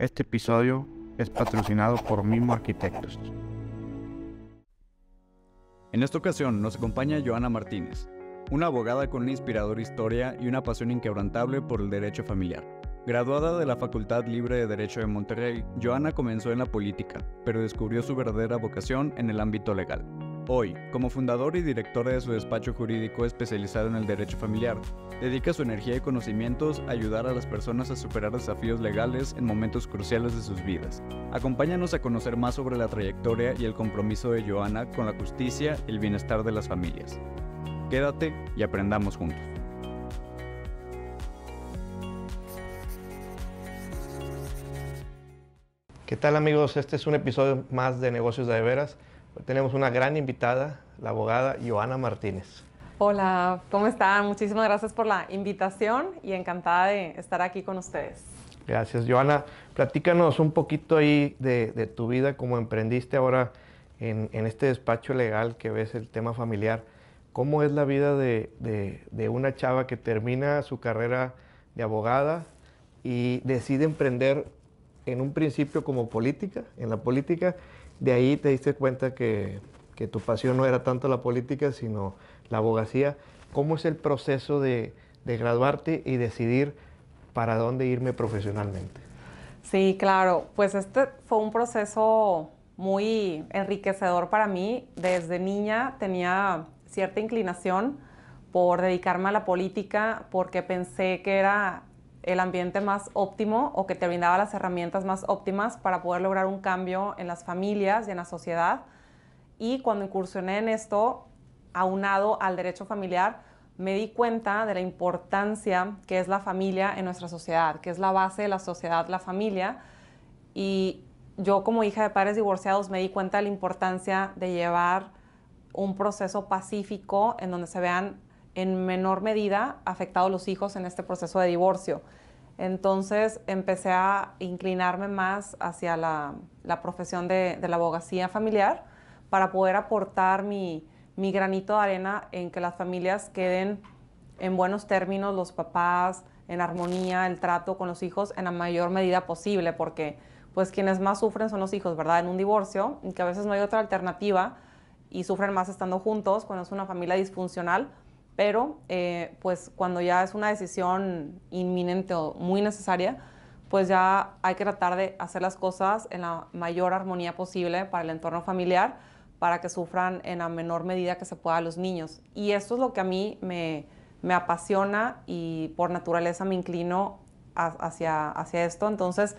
Este episodio es patrocinado por Mimo Arquitectos. En esta ocasión nos acompaña Joana Martínez, una abogada con una inspiradora historia y una pasión inquebrantable por el derecho familiar. Graduada de la Facultad Libre de Derecho de Monterrey, Joana comenzó en la política, pero descubrió su verdadera vocación en el ámbito legal. Hoy, como fundador y director de su despacho jurídico especializado en el derecho familiar, dedica su energía y conocimientos a ayudar a las personas a superar desafíos legales en momentos cruciales de sus vidas. Acompáñanos a conocer más sobre la trayectoria y el compromiso de Joana con la justicia y el bienestar de las familias. Quédate y aprendamos juntos. ¿Qué tal amigos? Este es un episodio más de Negocios de Veras tenemos una gran invitada, la abogada Joana Martínez. Hola, ¿cómo están? Muchísimas gracias por la invitación y encantada de estar aquí con ustedes. Gracias, Joana. Platícanos un poquito ahí de, tu vida, cómo emprendiste ahora en, este despacho legal que ves el tema familiar. ¿Cómo es la vida de, de una chava que termina su carrera de abogada y decide emprender en un principio como política, en la política, de ahí te diste cuenta que, tu pasión no era tanto la política, sino la abogacía. ¿Cómo es el proceso de, de graduarte y decidir para dónde irme profesionalmente? Sí, claro. Pues este fue un proceso muy enriquecedor para mí. Desde niña tenía cierta inclinación por dedicarme a la política porque pensé que era el ambiente más óptimo o que te brindaba las herramientas más óptimas para poder lograr un cambio en las familias y en la sociedad. Y cuando incursioné en esto, aunado al derecho familiar, me di cuenta de la importancia que es la familia en nuestra sociedad, que es la base de la sociedad, la familia. Y yo como hija de padres divorciados me di cuenta de la importancia de llevar un proceso pacífico en donde se vean en menor medida afectado los hijos en este proceso de divorcio. Entonces empecé a inclinarme más hacia la, profesión de, la abogacía familiar para poder aportar mi, mi granito de arena en que las familias queden en buenos términos, los papás, en armonía, el trato con los hijos en la mayor medida posible, porque pues quienes más sufren son los hijos, ¿verdad? En un divorcio, que a veces no hay otra alternativa y sufren más estando juntos cuando es una familia disfuncional pero eh, pues cuando ya es una decisión inminente o muy necesaria, pues ya hay que tratar de hacer las cosas en la mayor armonía posible para el entorno familiar, para que sufran en la menor medida que se pueda los niños. Y esto es lo que a mí me, me apasiona y por naturaleza me inclino hacia, hacia esto. Entonces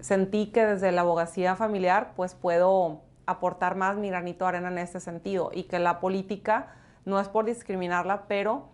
sentí que desde la abogacía familiar pues puedo aportar más mi granito de arena en este sentido y que la política no es por discriminarla, pero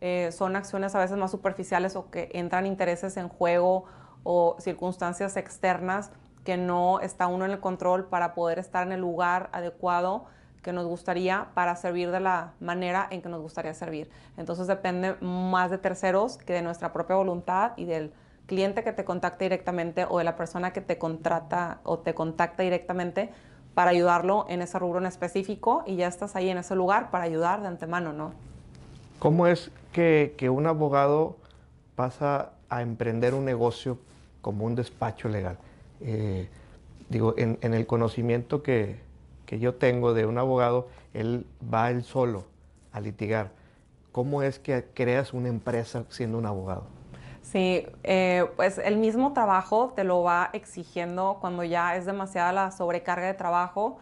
eh, son acciones a veces más superficiales o que entran intereses en juego o circunstancias externas que no está uno en el control para poder estar en el lugar adecuado que nos gustaría para servir de la manera en que nos gustaría servir. Entonces depende más de terceros que de nuestra propia voluntad y del cliente que te contacta directamente o de la persona que te contrata o te contacta directamente para ayudarlo en ese rubro en específico y ya estás ahí en ese lugar para ayudar de antemano, ¿no? ¿Cómo es que, un abogado pasa a emprender un negocio como un despacho legal? Eh, digo, en, el conocimiento que, que, yo tengo de un abogado, él va él solo a litigar. ¿Cómo es que creas una empresa siendo un abogado? Sí, eh, pues el mismo trabajo te lo va exigiendo cuando ya es demasiada la sobrecarga de trabajo,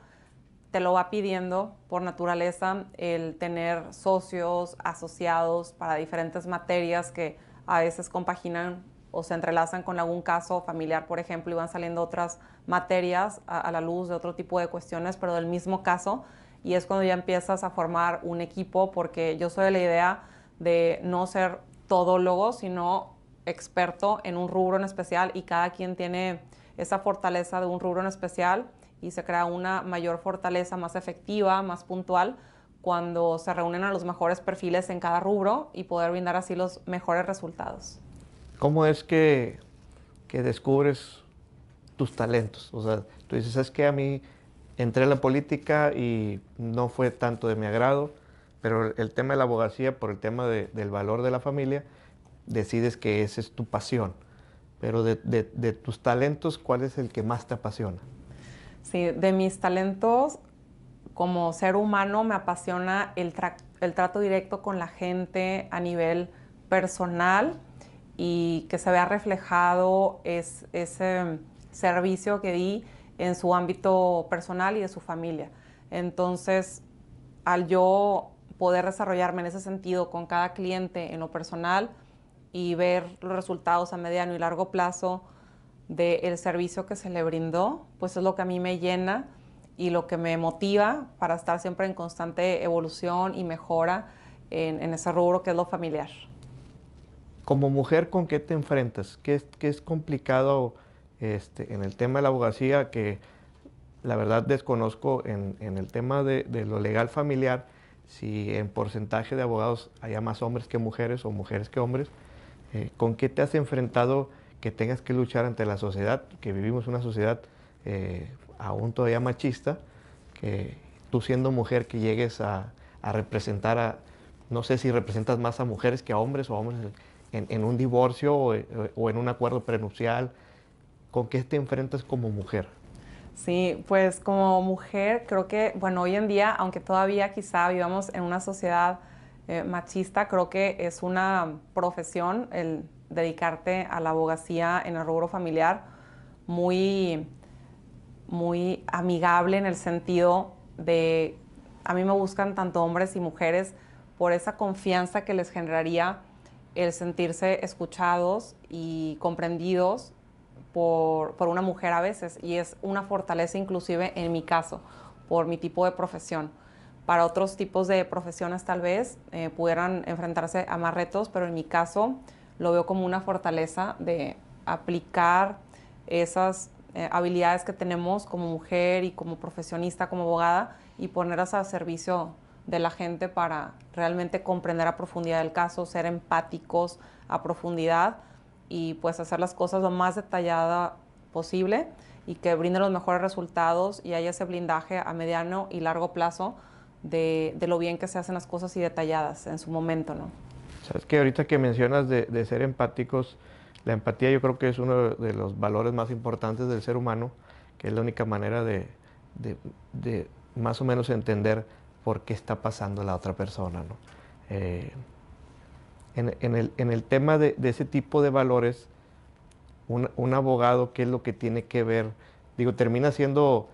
te lo va pidiendo por naturaleza el tener socios, asociados para diferentes materias que a veces compaginan o se entrelazan con algún caso familiar, por ejemplo, y van saliendo otras materias a, la luz de otro tipo de cuestiones, pero del mismo caso, y es cuando ya empiezas a formar un equipo, porque yo soy de la idea de no ser todólogo, sino experto en un rubro en especial y cada quien tiene esa fortaleza de un rubro en especial y se crea una mayor fortaleza más efectiva, más puntual cuando se reúnen a los mejores perfiles en cada rubro y poder brindar así los mejores resultados. ¿Cómo es que, que descubres tus talentos? O sea, tú dices, es que a mí entré en la política y no fue tanto de mi agrado, pero el tema de la abogacía por el tema de, del valor de la familia, decides que esa es tu pasión. Pero de, tus talentos, ¿cuál es el que más te apasiona? Sí, de mis talentos, como ser humano, me apasiona el, trato directo con la gente a nivel personal y que se vea reflejado ese servicio que di en su ámbito personal y de su familia. Entonces, al yo poder desarrollarme en ese sentido con cada cliente en lo personal, y ver los resultados a mediano y largo plazo del servicio que se le brindó, pues es lo que a mí me llena y lo que me motiva para estar siempre en constante evolución y mejora en, en ese rubro que es lo familiar. Como mujer, ¿con qué te enfrentas? ¿Qué, qué es complicado este, en el tema de la abogacía que la verdad desconozco en, en el tema de, de, lo legal familiar si en porcentaje de abogados haya más hombres que mujeres o mujeres que hombres? Eh, ¿con qué te has enfrentado que tengas que luchar ante la sociedad? Que vivimos una sociedad eh, aún todavía machista, que tú siendo mujer que llegues a, representar a, no sé si representas más a mujeres que a hombres o a hombres en, un divorcio o, en un acuerdo prenupcial, ¿con qué te enfrentas como mujer? Sí, pues como mujer creo que, bueno, hoy en día, aunque todavía quizá vivamos en una sociedad eh, machista, creo que es una profesión el dedicarte a la abogacía en el rubro familiar muy, muy amigable en el sentido de, a mí me buscan tanto hombres y mujeres por esa confianza que les generaría el sentirse escuchados y comprendidos por, una mujer a veces y es una fortaleza inclusive en mi caso, por mi tipo de profesión para otros tipos de profesiones tal vez eh, pudieran enfrentarse a más retos, pero en mi caso lo veo como una fortaleza de aplicar esas eh, habilidades que tenemos como mujer y como profesionista, como abogada, y ponerlas a servicio de la gente para realmente comprender a profundidad el caso, ser empáticos a profundidad y pues hacer las cosas lo más detallada posible y que brinde los mejores resultados y haya ese blindaje a mediano y largo plazo de, lo bien que se hacen las cosas y detalladas en su momento, ¿no? Sabes que ahorita que mencionas de, ser empáticos, la empatía yo creo que es uno de los valores más importantes del ser humano, que es la única manera de, más o menos entender por qué está pasando la otra persona, ¿no? Eh, en, el, tema de, ese tipo de valores, un, abogado, ¿qué es lo que tiene que ver? Digo, termina siendo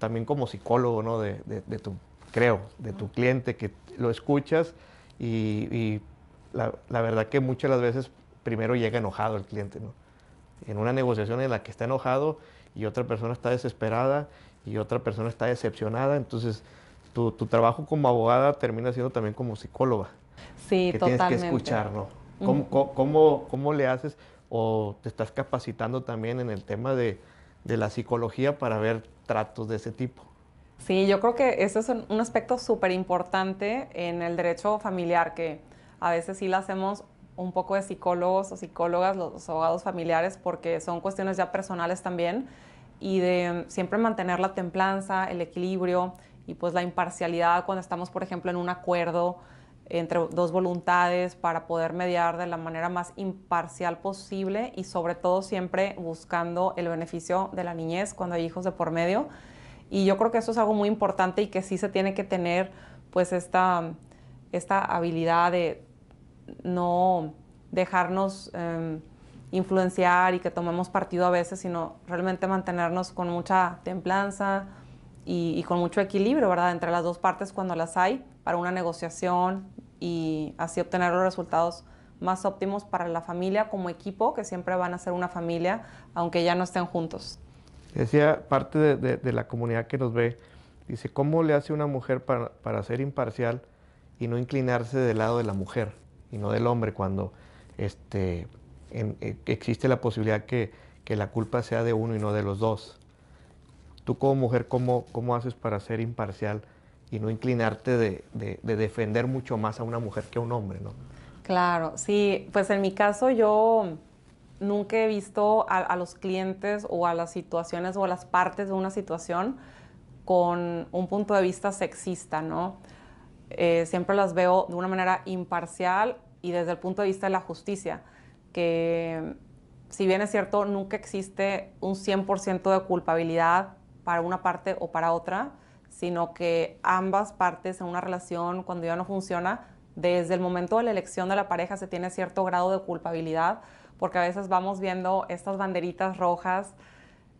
también como psicólogo, ¿no? de, tu creo, de tu cliente, que lo escuchas y, la, verdad que muchas de las veces primero llega enojado el cliente, ¿no? En una negociación en la que está enojado y otra persona está desesperada y otra persona está decepcionada, entonces tu, trabajo como abogada termina siendo también como psicóloga. Sí, que totalmente. Tienes que escuchar, ¿no? ¿Cómo, cómo, ¿Cómo le haces o te estás capacitando también en el tema de, de la psicología para ver tratos de ese tipo? Sí, yo creo que ese es un aspecto súper importante en el derecho familiar, que a veces sí lo hacemos un poco de psicólogos o psicólogas, los abogados familiares, porque son cuestiones ya personales también, y de siempre mantener la templanza, el equilibrio y pues la imparcialidad cuando estamos, por ejemplo, en un acuerdo entre dos voluntades para poder mediar de la manera más imparcial posible y sobre todo siempre buscando el beneficio de la niñez cuando hay hijos de por medio y yo creo que eso es algo muy importante y que sí se tiene que tener pues esta, habilidad de no dejarnos em, influenciar y que tomemos partido a veces, sino realmente mantenernos con mucha templanza y, y, con mucho equilibrio, ¿verdad? Entre las dos partes cuando las hay para una negociación y así obtener los resultados más óptimos para la familia como equipo, que siempre van a ser una familia, aunque ya no estén juntos. Decía parte de, la comunidad que nos ve, dice, ¿cómo le hace una mujer para, ser imparcial y no inclinarse del lado de la mujer y no del hombre cuando este, eh, existe la posibilidad que, la culpa sea de uno y no de los dos? Tú como mujer, ¿cómo, cómo haces para ser imparcial y no inclinarte de, defender mucho más a una mujer que a un hombre? ¿no? Claro, sí, pues en mi caso yo nunca he visto a, los clientes o a las situaciones o a las partes de una situación con un punto de vista sexista, ¿no? Eh, siempre las veo de una manera imparcial y desde el punto de vista de la justicia, que si bien es cierto, nunca existe un 100% de culpabilidad para una parte o para otra, sino que ambas partes en una relación, cuando ya no funciona, desde el momento de la elección de la pareja se tiene cierto grado de culpabilidad porque a veces vamos viendo estas banderitas rojas,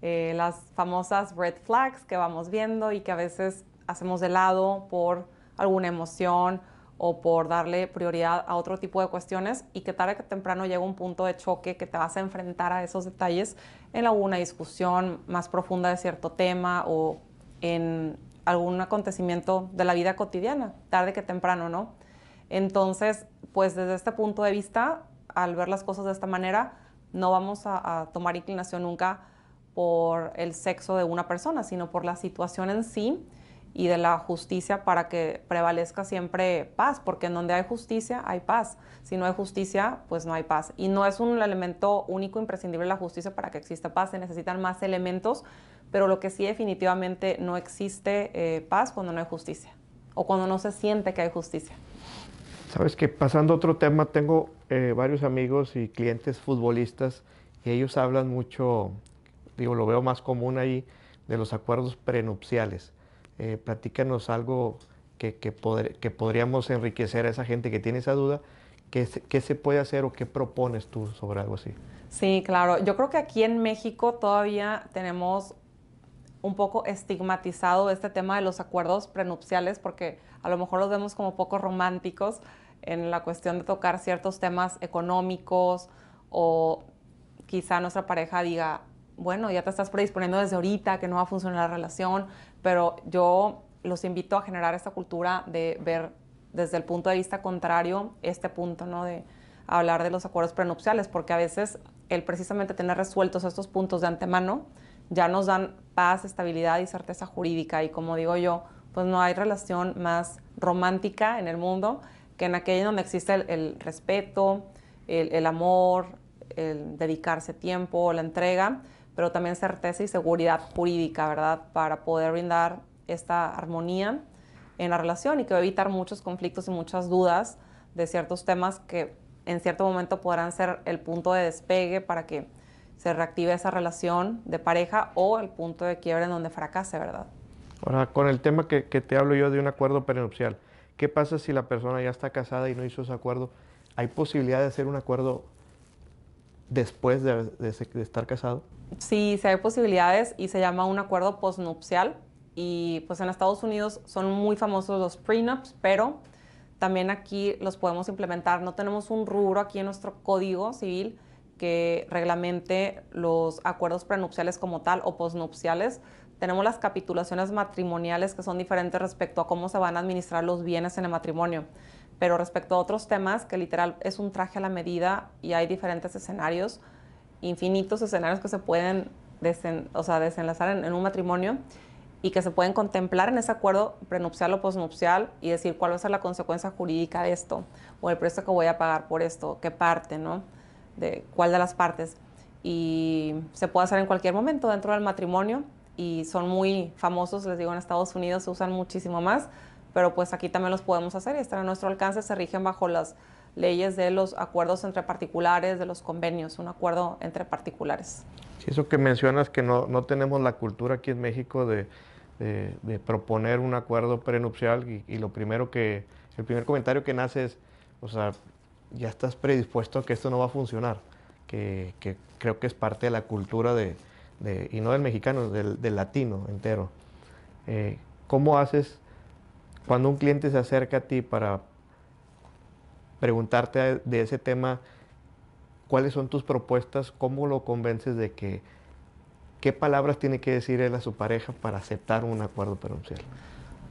eh, las famosas red flags que vamos viendo y que a veces hacemos de lado por alguna emoción o por darle prioridad a otro tipo de cuestiones y que tarde que temprano llega un punto de choque que te vas a enfrentar a esos detalles en alguna discusión más profunda de cierto tema o en algún acontecimiento de la vida cotidiana, tarde que temprano, ¿no? Entonces, pues desde este punto de vista, al ver las cosas de esta manera, no vamos a, tomar inclinación nunca por el sexo de una persona, sino por la situación en sí y de la justicia para que prevalezca siempre paz, porque en donde hay justicia hay paz. Si no hay justicia, pues no hay paz. Y no es un elemento único, imprescindible la justicia para que exista paz, se necesitan más elementos, pero lo que sí definitivamente no existe eh, paz cuando no hay justicia o cuando no se siente que hay justicia. Sabes que pasando a otro tema, tengo eh, varios amigos y clientes futbolistas y ellos hablan mucho, digo, lo veo más común ahí, de los acuerdos prenupciales. Eh, platícanos algo que, que, podríamos enriquecer a esa gente que tiene esa duda. ¿Qué ¿Qué se puede hacer o qué propones tú sobre algo así? Sí, claro. Yo creo que aquí en México todavía tenemos un poco estigmatizado este tema de los acuerdos prenupciales porque a lo mejor los vemos como poco románticos, en la cuestión de tocar ciertos temas económicos o quizá nuestra pareja diga, bueno, ya te estás predisponiendo desde ahorita que no va a funcionar la relación, pero yo los invito a generar esta cultura de ver desde el punto de vista contrario este punto, ¿no? De hablar de los acuerdos prenupciales, porque a veces el precisamente tener resueltos estos puntos de antemano ya nos dan paz, estabilidad y certeza jurídica. Y como digo yo, pues no hay relación más romántica en el mundo que en aquella donde existe el, respeto, el, amor, el dedicarse tiempo, la entrega, pero también certeza y seguridad jurídica, ¿verdad? Para poder brindar esta armonía en la relación y que va a evitar muchos conflictos y muchas dudas de ciertos temas que en cierto momento podrán ser el punto de despegue para que se reactive esa relación de pareja o el punto de quiebre en donde fracase, ¿verdad? Ahora, con el tema que, que te hablo yo de un acuerdo prenupcial, ¿Qué pasa si la persona ya está casada y no hizo ese acuerdo? ¿Hay posibilidad de hacer un acuerdo después de, de estar casado? Sí, sí hay posibilidades y se llama un acuerdo postnupcial. Y pues en Estados Unidos son muy famosos los prenups, pero también aquí los podemos implementar. No tenemos un rubro aquí en nuestro código civil que reglamente los acuerdos prenupciales como tal o postnupciales, tenemos las capitulaciones matrimoniales que son diferentes respecto a cómo se van a administrar los bienes en el matrimonio. Pero respecto a otros temas, que literal es un traje a la medida y hay diferentes escenarios, infinitos escenarios que se pueden o sea, desenlazar en, un matrimonio y que se pueden contemplar en ese acuerdo prenupcial o posnupcial y decir cuál va a ser la consecuencia jurídica de esto, o el precio que voy a pagar por esto, qué parte, ¿no? De cuál de las partes. Y se puede hacer en cualquier momento dentro del matrimonio y son muy famosos, les digo, en Estados Unidos se usan muchísimo más, pero pues aquí también los podemos hacer y están a nuestro alcance, se rigen bajo las leyes de los acuerdos entre particulares, de los convenios, un acuerdo entre particulares. Sí, eso que mencionas que no, no tenemos la cultura aquí en México de, de, proponer un acuerdo prenupcial y, lo primero que, el primer comentario que nace es, o sea, ya estás predispuesto a que esto no va a funcionar, que, que creo que es parte de la cultura de, y no del mexicano, del, latino entero. Eh, ¿Cómo haces cuando un cliente se acerca a ti para preguntarte de ese tema? ¿Cuáles son tus propuestas? ¿Cómo lo convences de que qué palabras tiene que decir él a su pareja para aceptar un acuerdo pronunciado?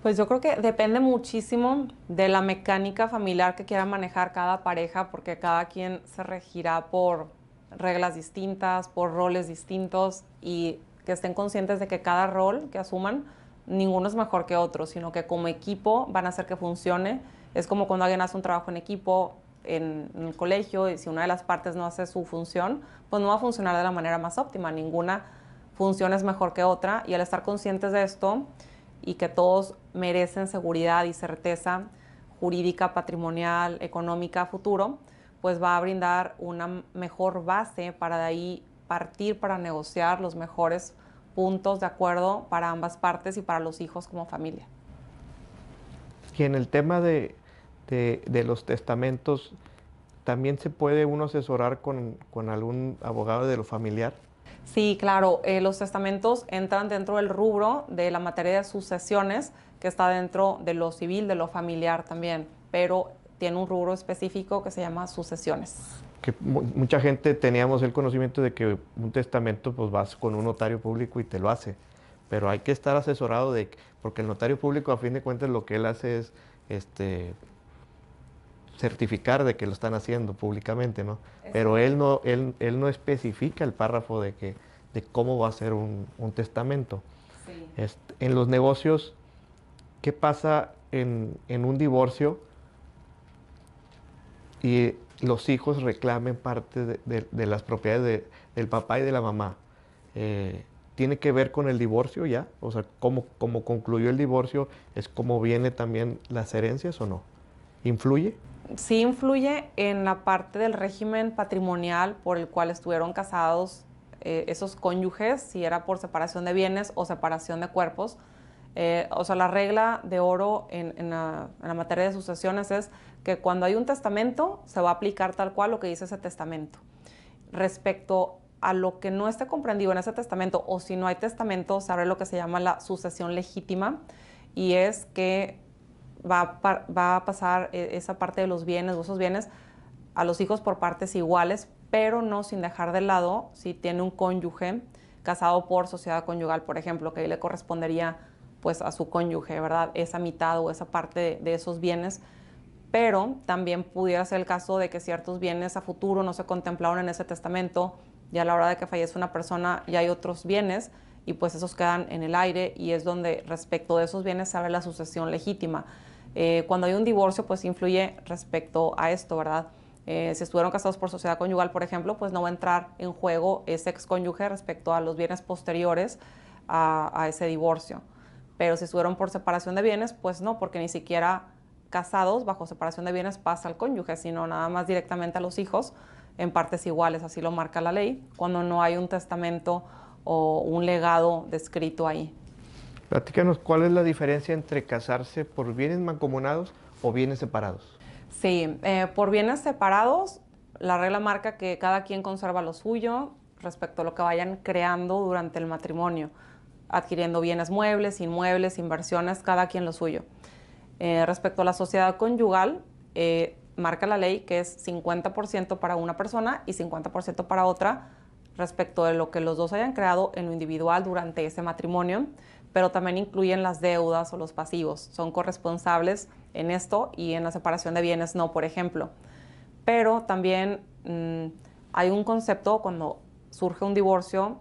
Pues yo creo que depende muchísimo de la mecánica familiar que quiera manejar cada pareja, porque cada quien se regirá por reglas distintas, por roles distintos y que estén conscientes de que cada rol que asuman, ninguno es mejor que otro, sino que como equipo van a hacer que funcione. Es como cuando alguien hace un trabajo en equipo en, el colegio y si una de las partes no hace su función, pues no va a funcionar de la manera más óptima. Ninguna función es mejor que otra y al estar conscientes de esto y que todos merecen seguridad y certeza jurídica, patrimonial, económica, futuro, pues va a brindar una mejor base para de ahí partir para negociar los mejores puntos de acuerdo para ambas partes y para los hijos como familia. Y en el tema de, los testamentos, ¿también se puede uno asesorar con, algún abogado de lo familiar? Sí, claro, eh, los testamentos entran dentro del rubro de la materia de sucesiones que está dentro de lo civil, de lo familiar también, pero tiene un rubro específico que se llama sucesiones. Que mucha gente teníamos el conocimiento de que un testamento pues vas con un notario público y te lo hace, pero hay que estar asesorado de porque el notario público a fin de cuentas lo que él hace es este certificar de que lo están haciendo públicamente, Pero él no él, no especifica el párrafo de que de cómo va a ser un, testamento. Este, en los negocios, ¿qué pasa en, en un divorcio? y los hijos reclamen parte de, de, las propiedades del papá y de la mamá. Eh, tiene que ver con el divorcio ya, o sea, cómo, cómo concluyó el divorcio, es cómo viene también las herencias o no. ¿Influye? Sí influye en la parte del régimen patrimonial por el cual estuvieron casados eh, esos cónyuges, si era por separación de bienes o separación de cuerpos. Eh, o sea, la regla de oro en, en, la, en la materia de sucesiones es que cuando hay un testamento se va a aplicar tal cual lo que dice ese testamento. Respecto a lo que no esté comprendido en ese testamento o si no hay testamento, se abre lo que se llama la sucesión legítima y es que va a, pasar eh, esa parte de los bienes o esos bienes a los hijos por partes iguales, pero no sin dejar de lado si tiene un cónyuge casado por sociedad conyugal, por ejemplo, que ahí le correspondería pues a su cónyuge, ¿verdad? Esa mitad o esa parte de esos bienes pero también pudiera ser el caso de que ciertos bienes a futuro no se contemplaron en ese testamento y a la hora de que fallece una persona ya hay otros bienes y pues esos quedan en el aire y es donde respecto de esos bienes se la sucesión legítima. Eh, cuando hay un divorcio pues influye respecto a esto, ¿verdad? Eh, si estuvieron casados por sociedad conyugal, por ejemplo, pues no va a entrar en juego ese cónyuge respecto a los bienes posteriores a, a ese divorcio. Pero si estuvieron por separación de bienes, pues no, porque ni siquiera casados bajo separación de bienes pasa al cónyuge, sino nada más directamente a los hijos en partes iguales, así lo marca la ley, cuando no hay un testamento o un legado descrito ahí. Platícanos, ¿cuál es la diferencia entre casarse por bienes mancomunados o bienes separados? Sí, eh, por bienes separados, la regla marca que cada quien conserva lo suyo respecto a lo que vayan creando durante el matrimonio, adquiriendo bienes muebles, inmuebles, inversiones, cada quien lo suyo. Eh, respecto a la sociedad conyugal, eh, marca la ley que es 50% para una persona y 50% para otra respecto de lo que los dos hayan creado en lo individual durante ese matrimonio, pero también incluyen las deudas o los pasivos. Son corresponsables en esto y en la separación de bienes no, por ejemplo. Pero también mm, hay un concepto cuando surge un divorcio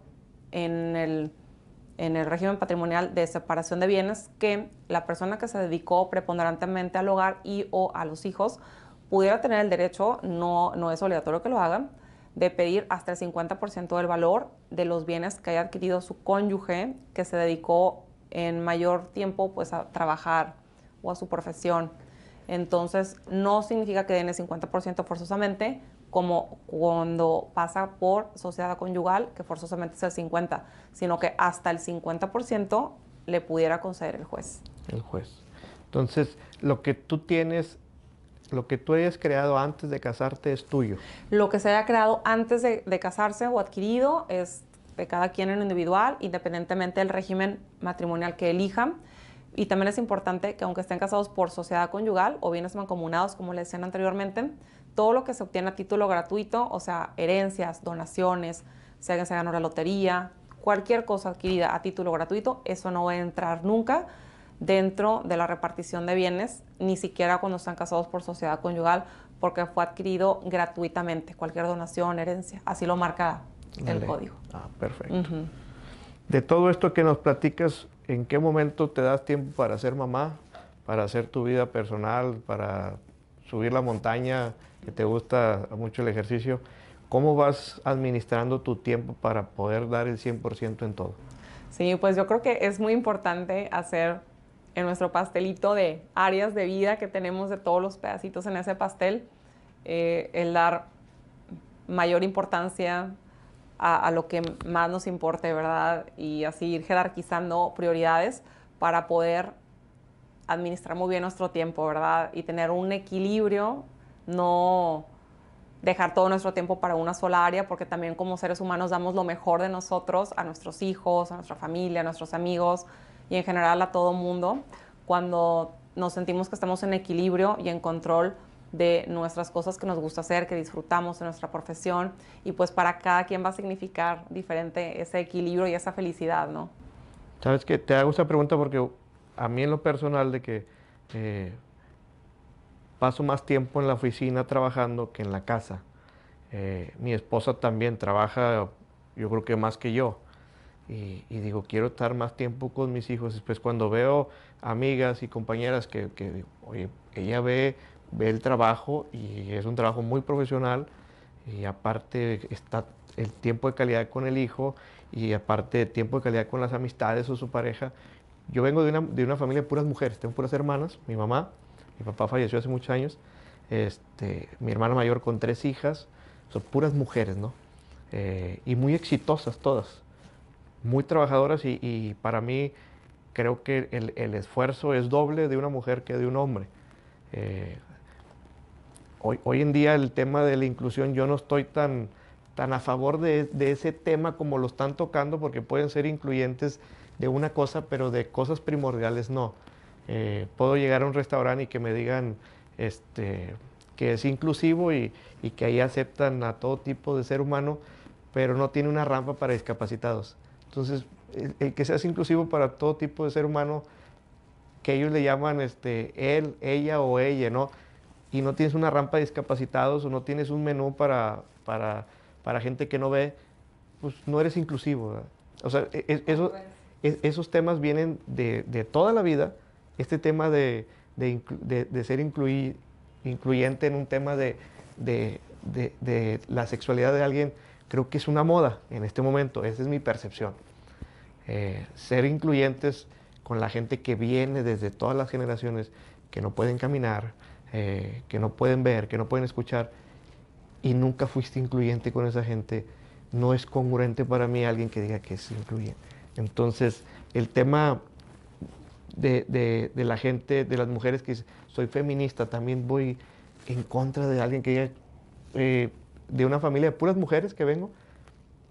en el en el régimen patrimonial de separación de bienes que la persona que se dedicó preponderantemente al hogar y o a los hijos pudiera tener el derecho, no, no es obligatorio que lo hagan, de pedir hasta el 50% del valor de los bienes que haya adquirido su cónyuge que se dedicó en mayor tiempo pues a trabajar o a su profesión. Entonces, no significa que den el 50% forzosamente, como cuando pasa por sociedad conyugal, que forzosamente es el 50, sino que hasta el 50% le pudiera conceder el juez. El juez. Entonces, lo que tú tienes, lo que tú hayas creado antes de casarte es tuyo. Lo que se haya creado antes de, casarse o adquirido es de cada quien en individual, independientemente del régimen matrimonial que elijan. Y también es importante que aunque estén casados por sociedad conyugal o bienes mancomunados, como les decía anteriormente, todo lo que se obtiene a título gratuito, o sea, herencias, donaciones, sea que se ganó la lotería, cualquier cosa adquirida a título gratuito, eso no va a entrar nunca dentro de la repartición de bienes, ni siquiera cuando están casados por sociedad conyugal, porque fue adquirido gratuitamente, cualquier donación, herencia, así lo marca el código. Ah, perfecto. De todo esto que nos platicas, en qué momento te das tiempo para ser mamá, para hacer tu vida personal, para subir la montaña, que te gusta mucho el ejercicio. ¿Cómo vas administrando tu tiempo para poder dar el 100% en todo? Sí, pues yo creo que es muy importante hacer en nuestro pastelito de áreas de vida que tenemos de todos los pedacitos en ese pastel, eh, el dar mayor importancia a, lo que más nos importe, ¿verdad? Y así ir jerarquizando prioridades para poder administrar muy bien nuestro tiempo, ¿verdad? Y tener un equilibrio, no dejar todo nuestro tiempo para una sola área, porque también como seres humanos damos lo mejor de nosotros a nuestros hijos, a nuestra familia, a nuestros amigos y en general a todo mundo. Cuando nos sentimos que estamos en equilibrio y en control, de nuestras cosas que nos gusta hacer, que disfrutamos en nuestra profesión y pues para cada quien va a significar diferente ese equilibrio y esa felicidad, ¿no? Sabes que te hago esta pregunta porque a mí en lo personal de que eh, paso más tiempo en la oficina trabajando que en la casa. Eh, mi esposa también trabaja, yo creo que más que yo. Y, digo, quiero estar más tiempo con mis hijos. Después cuando veo amigas y compañeras que, que oye, ella ve ve el trabajo y es un trabajo muy profesional y aparte está el tiempo de calidad con el hijo y aparte tiempo de calidad con las amistades o su pareja. Yo vengo de una, de una familia de puras mujeres, tengo puras hermanas, mi mamá, mi papá falleció hace muchos años, este, mi hermana mayor con tres hijas, son puras mujeres, ¿no? Eh, y muy exitosas todas, muy trabajadoras y, para mí creo que el, el, esfuerzo es doble de una mujer que de un hombre. Eh, hoy, en día el tema de la inclusión, yo no estoy tan, tan a favor de, ese tema como lo están tocando, porque pueden ser incluyentes de una cosa, pero de cosas primordiales no. Eh, puedo llegar a un restaurante y que me digan este, que es inclusivo y, y, que ahí aceptan a todo tipo de ser humano, pero no tiene una rampa para discapacitados. Entonces, el, que seas inclusivo para todo tipo de ser humano, que ellos le llaman este, él, ella o ella, ¿no? y no tienes una rampa de discapacitados o no tienes un menú para, para, para gente que no ve, pues no eres inclusivo. O sea, e, e, e, esos temas vienen de, de, toda la vida. Este tema de, de, ser incluyente en un tema de, la sexualidad de alguien, creo que es una moda en este momento. Esa es mi percepción. Eh, ser incluyentes con la gente que viene desde todas las generaciones, que no pueden caminar, eh, que no pueden ver, que no pueden escuchar, y nunca fuiste incluyente con esa gente, no es congruente para mí alguien que diga que es incluyente. Entonces, el tema de, la gente, de las mujeres que soy feminista, también voy en contra de alguien que eh, de una familia de puras mujeres que vengo,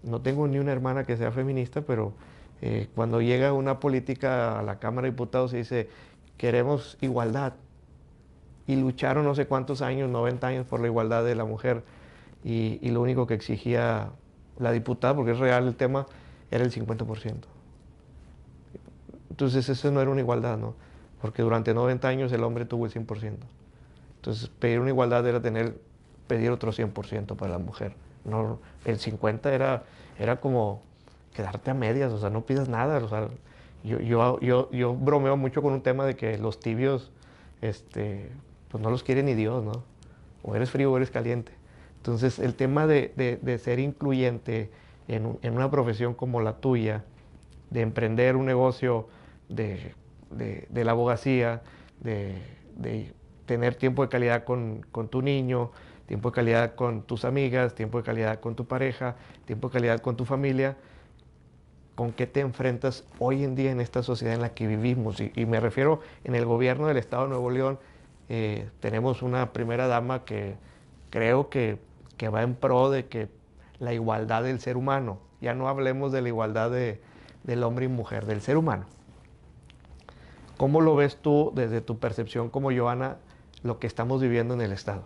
no tengo ni una hermana que sea feminista, pero eh, cuando llega una política a la Cámara de Diputados y dice, queremos igualdad, y lucharon no sé cuántos años, 90 años, por la igualdad de la mujer. Y, lo único que exigía la diputada, porque es real el tema, era el 50%. Entonces, eso no era una igualdad, ¿no? Porque durante 90 años el hombre tuvo el 100%. Entonces, pedir una igualdad era tener, pedir otro 100% para la mujer. No, el 50% era, era como quedarte a medias, o sea, no pidas nada. O sea, yo, yo, yo, yo bromeo mucho con un tema de que los tibios, este, pues no los quiere ni Dios, ¿no? O eres frío o eres caliente. Entonces, el tema de, de, ser incluyente en, en, una profesión como la tuya, de emprender un negocio de, de la abogacía, de, tener tiempo de calidad con, con tu niño, tiempo de calidad con tus amigas, tiempo de calidad con tu pareja, tiempo de calidad con tu familia, con qué te enfrentas hoy en día en esta sociedad en la que vivimos. Y, y, me refiero en el gobierno del Estado de Nuevo León, eh, tenemos una primera dama que creo que, va en pro de que la igualdad del ser humano, ya no hablemos de la igualdad del hombre y mujer, del ser humano. ¿Cómo lo ves tú desde tu percepción como Joana lo que estamos viviendo en el Estado?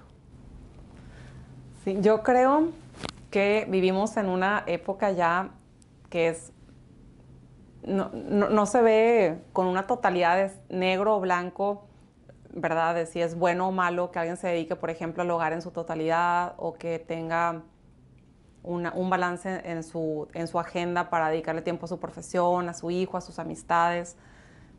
Sí, yo creo que vivimos en una época ya que es no, se ve con una totalidad negro o blanco, ¿verdad? De si es bueno o malo que alguien se dedique, por ejemplo, al hogar en su totalidad o que tenga un balance en su, agenda para dedicarle tiempo a su profesión, a su hijo, a sus amistades.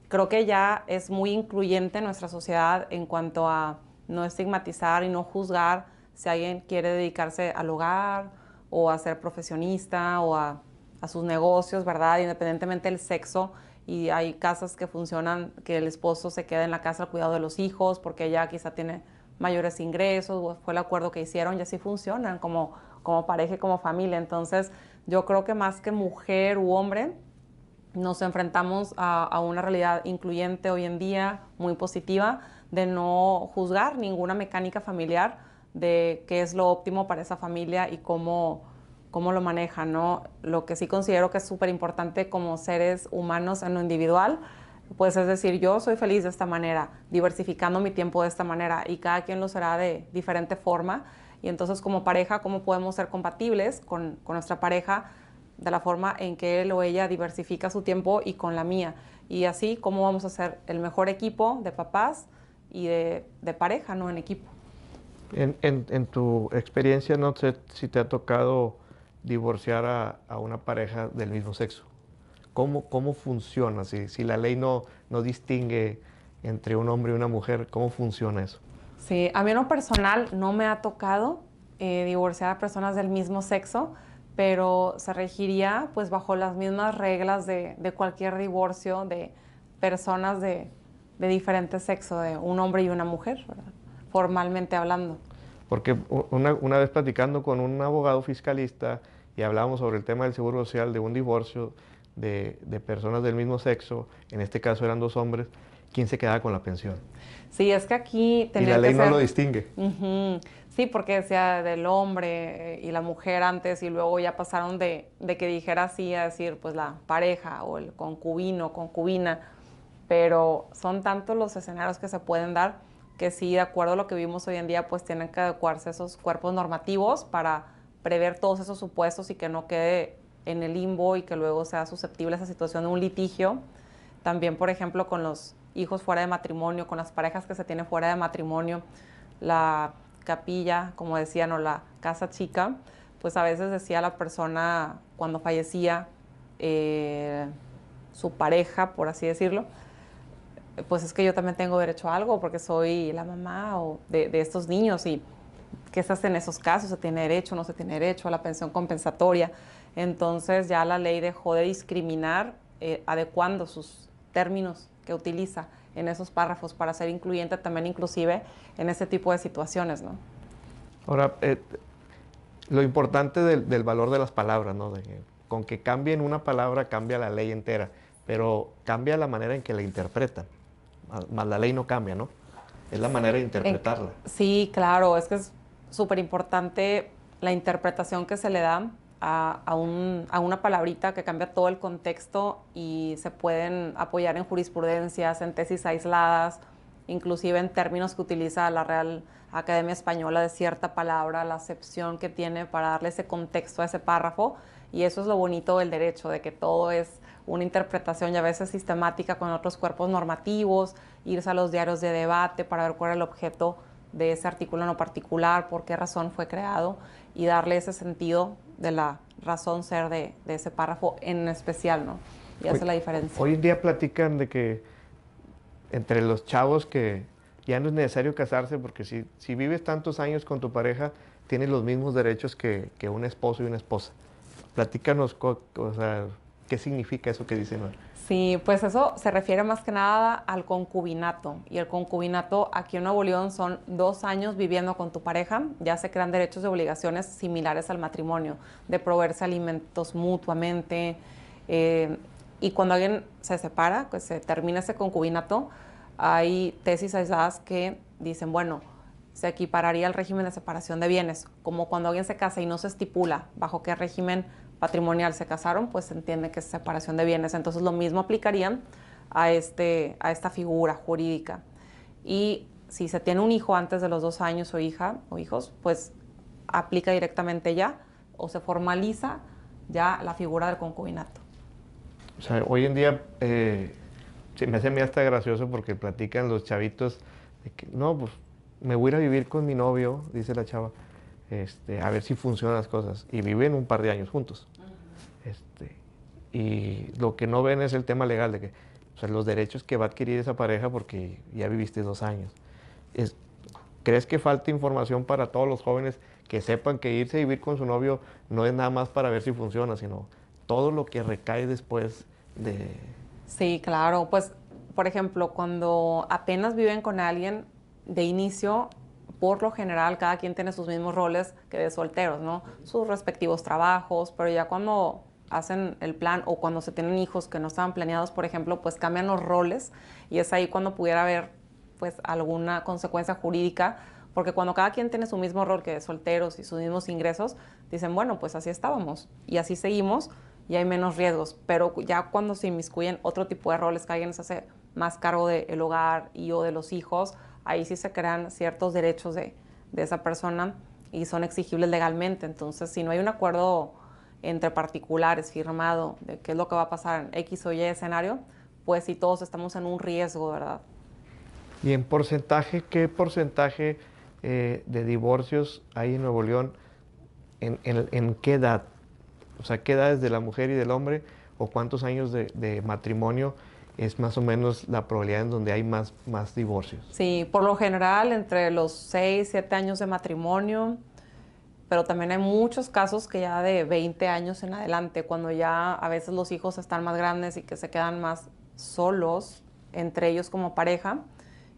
Creo que ya es muy incluyente nuestra sociedad en cuanto a no estigmatizar y no juzgar si alguien quiere dedicarse al hogar o a ser profesionista o a, a sus negocios, ¿verdad? Independientemente del sexo, y hay casas que funcionan que el esposo se queda en la casa al cuidado de los hijos porque ella quizá tiene mayores ingresos, fue el acuerdo que hicieron y así funcionan como, como pareja como familia. Entonces yo creo que más que mujer u hombre, nos enfrentamos a una realidad incluyente hoy en día, muy positiva, de no juzgar ninguna mecánica familiar de qué es lo óptimo para esa familia y cómo cómo lo manejan, ¿no? Lo que sí considero que es súper importante como seres humanos en lo individual, pues es decir, yo soy feliz de esta manera, diversificando mi tiempo de esta manera y cada quien lo será de diferente forma. Y entonces como pareja, ¿cómo podemos ser compatibles con, con nuestra pareja de la forma en que él o ella diversifica su tiempo y con la mía? Y así, ¿cómo vamos a ser el mejor equipo de papás y de, pareja, no en equipo? En, en, tu experiencia, no sé si te ha tocado divorciar a, una pareja del mismo sexo? ¿Cómo, cómo funciona? Si, si la ley no, no distingue entre un hombre y una mujer, ¿cómo funciona eso? Sí, a mí en lo personal no me ha tocado eh, divorciar a personas del mismo sexo, pero se regiría pues bajo las mismas reglas de, de cualquier divorcio de personas de, de, diferente sexo, de un hombre y una mujer, formalmente hablando. Porque una, una vez platicando con un abogado fiscalista, y hablábamos sobre el tema del seguro social de un divorcio de, personas del mismo sexo, en este caso eran dos hombres, ¿quién se quedaba con la pensión? Sí, es que aquí... Y la ley no lo distingue. Sí, porque decía del hombre eh, y la mujer antes y luego ya pasaron de, que dijera así a decir pues la pareja o el concubino, concubina, pero son tantos los escenarios que se pueden dar que sí, de acuerdo a lo que vimos hoy en día, pues tienen que adecuarse esos cuerpos normativos para prever todos esos supuestos y que no quede en el limbo y que luego sea susceptible a esa situación de un litigio. También, por ejemplo, con los hijos fuera de matrimonio, con las parejas que se tienen fuera de matrimonio, la capilla, como decían, o la casa chica, pues a veces decía la persona cuando fallecía eh, su pareja, por así decirlo, pues es que yo también tengo derecho a algo porque soy la mamá o de, de estos niños y qué se en esos casos, se tiene derecho, o no se tiene derecho a la pensión compensatoria. Entonces ya la ley dejó de discriminar eh, adecuando sus términos que utiliza en esos párrafos para ser incluyente también inclusive en ese tipo de situaciones. ¿no? Ahora, eh, lo importante del, valor de las palabras, ¿no? con que cambien una palabra cambia la ley entera, pero cambia la manera en que la interpretan. Más la ley no cambia, ¿no? Es la manera de interpretarla. Sí, claro, es que es súper importante la interpretación que se le da a, una palabrita que cambia todo el contexto y se pueden apoyar en jurisprudencias, en tesis aisladas, inclusive en términos que utiliza la Real Academia Española de cierta palabra, la acepción que tiene para darle ese contexto a ese párrafo. Y eso es lo bonito del derecho, de que todo es una interpretación y a veces sistemática con otros cuerpos normativos, irse a los diarios de debate para ver cuál es el objeto de ese artículo no particular, por qué razón fue creado y darle ese sentido de la razón ser de, ese párrafo en especial, ¿no? Y hace la diferencia. Hoy en día platican de que entre los chavos que ya no es necesario casarse porque si, vives tantos años con tu pareja, tienes los mismos derechos que, un esposo y una esposa. Platícanos, o sea, ¿qué significa eso que dicen. Sí, pues eso se refiere más que nada al concubinato. Y el concubinato aquí en Nuevo León son dos años viviendo con tu pareja. Ya se crean derechos y obligaciones similares al matrimonio, de proveerse alimentos mutuamente. Eh, y cuando alguien se separa, pues se termina ese concubinato, hay tesis aisladas que dicen, bueno, se equipararía al régimen de separación de bienes, como cuando alguien se casa y no se estipula bajo qué régimen patrimonial se casaron, pues se entiende que es separación de bienes. Entonces lo mismo aplicarían a, este, a esta figura jurídica. Y si se tiene un hijo antes de los dos años o hija o hijos, pues aplica directamente ya o se formaliza ya la figura del concubinato. O sea, hoy en día eh, me hace a mí hasta gracioso porque platican los chavitos de que no, pues me voy a ir a vivir con mi novio, dice la chava. Este, a ver si funcionan las cosas. Y viven un par de años juntos. Este, y lo que no ven es el tema legal de que los derechos que va a adquirir esa pareja porque ya viviste dos años. ¿Crees que falta información para todos los jóvenes que sepan que irse a vivir con su novio no es nada más para ver si funciona, sino todo lo que recae después de... Sí, claro. Pues, por ejemplo, cuando apenas viven con alguien, de inicio por lo general cada quien tiene sus mismos roles que de solteros, ¿no? Sus respectivos trabajos, pero ya cuando hacen el plan o cuando se tienen hijos que no estaban planeados, por ejemplo, pues cambian los roles y es ahí cuando pudiera haber pues alguna consecuencia jurídica, porque cuando cada quien tiene su mismo rol que de solteros y sus mismos ingresos, dicen, bueno, pues así estábamos y así seguimos y hay menos riesgos, pero ya cuando se inmiscuyen otro tipo de roles que alguien se hace más cargo del hogar y o de los hijos, ahí sí se crean ciertos derechos de, esa persona y son exigibles legalmente. Entonces, si no hay un acuerdo entre particulares firmado de qué es lo que va a pasar en X o Y escenario, pues sí todos estamos en un riesgo, ¿verdad? Y en porcentaje, ¿qué porcentaje eh, de divorcios hay en Nuevo León? ¿En, en, qué edad? O sea, ¿qué edades de la mujer y del hombre? ¿O cuántos años de matrimonio es más o menos la probabilidad en donde hay más, más divorcios. Sí, por lo general entre los 6, 7 años de matrimonio, pero también hay muchos casos que ya de 20 años en adelante, cuando ya a veces los hijos están más grandes y que se quedan más solos entre ellos como pareja